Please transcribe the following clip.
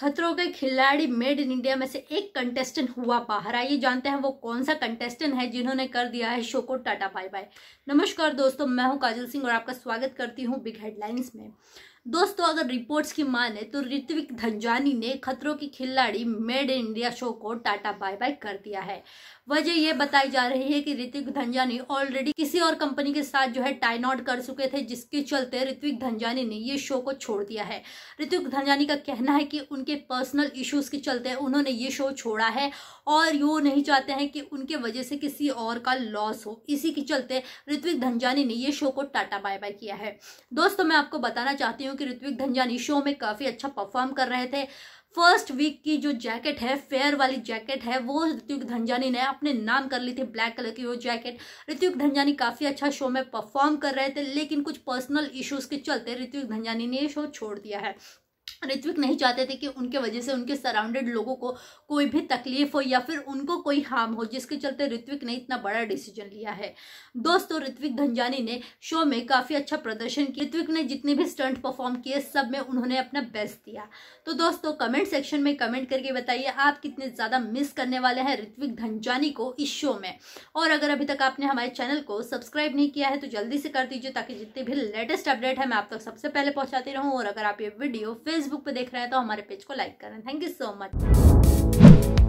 खतरों के खिलाड़ी मेड इन इंडिया में से एक कंटेस्टेंट हुआ बाहर आइए जानते हैं वो कौन सा कंटेस्टेंट है जिन्होंने कर दिया है शो को टाटा बाय बाय नमस्कार दोस्तों मैं हूं काजल सिंह और आपका स्वागत करती हूं बिग हेडलाइंस में दोस्तों अगर रिपोर्ट्स की माने तो ऋत्विक धंजानी ने खतरों की खिलाड़ी मेड इन इंडिया शो को टाटा बाय बाय कर दिया है वजह यह बताई जा रही है कि ऋत्विक धंजानी ऑलरेडी किसी और कंपनी के साथ जो है टाइनआउट कर चुके थे जिसके चलते ऋत्विक धनजानी ने ये शो को छोड़ दिया है ऋत्विक धंजानी का कहना है कि उनके पर्सनल इश्यूज के चलते उन्होंने ये शो छोड़ा है और वो नहीं चाहते हैं कि उनके वजह से किसी और का लॉस हो इसी के चलते ऋत्विक धंजानी ने ये शो को टाटा बाय बाय किया है दोस्तों मैं आपको बताना चाहती हूँ कि ऋत्विक धनजानी शो में काफ़ी अच्छा परफॉर्म कर रहे थे फर्स्ट वीक की जो जैकेट है फेयर वाली जैकेट है वो ऋतिक धनजानी ने अपने नाम कर ली थी ब्लैक कलर की वो जैकेट ऋतिक धनजानी काफ़ी अच्छा शो में परफॉर्म कर रहे थे लेकिन कुछ पर्सनल इश्यूज के चलते ऋतिक धनजानी ने ये शो छोड़ दिया है ऋत्विक नहीं चाहते थे कि उनके वजह से उनके सराउंडेड लोगों को कोई भी तकलीफ हो या फिर उनको कोई हार्म हो जिसके चलते ऋत्विक ने इतना बड़ा डिसीजन लिया है दोस्तों ऋत्विक धनजानी ने शो में काफ़ी अच्छा प्रदर्शन किया ऋत्विक ने जितने भी स्टंट परफॉर्म किए सब में उन्होंने अपना बेस्ट दिया तो दोस्तों कमेंट सेक्शन में कमेंट करके बताइए आप कितने ज़्यादा मिस करने वाले हैं ऋत्विक धनजानी को इस शो में और अगर अभी तक आपने हमारे चैनल को सब्सक्राइब नहीं किया है तो जल्दी से कर दीजिए ताकि जितने भी लेटेस्ट अपडेट है मैं आप तक सबसे पहले पहुँचाती रहूँ और अगर आप ये वीडियो फेसबुक फेसबुक पर देख रहे हैं तो हमारे पेज को लाइक करें थैंक यू सो मच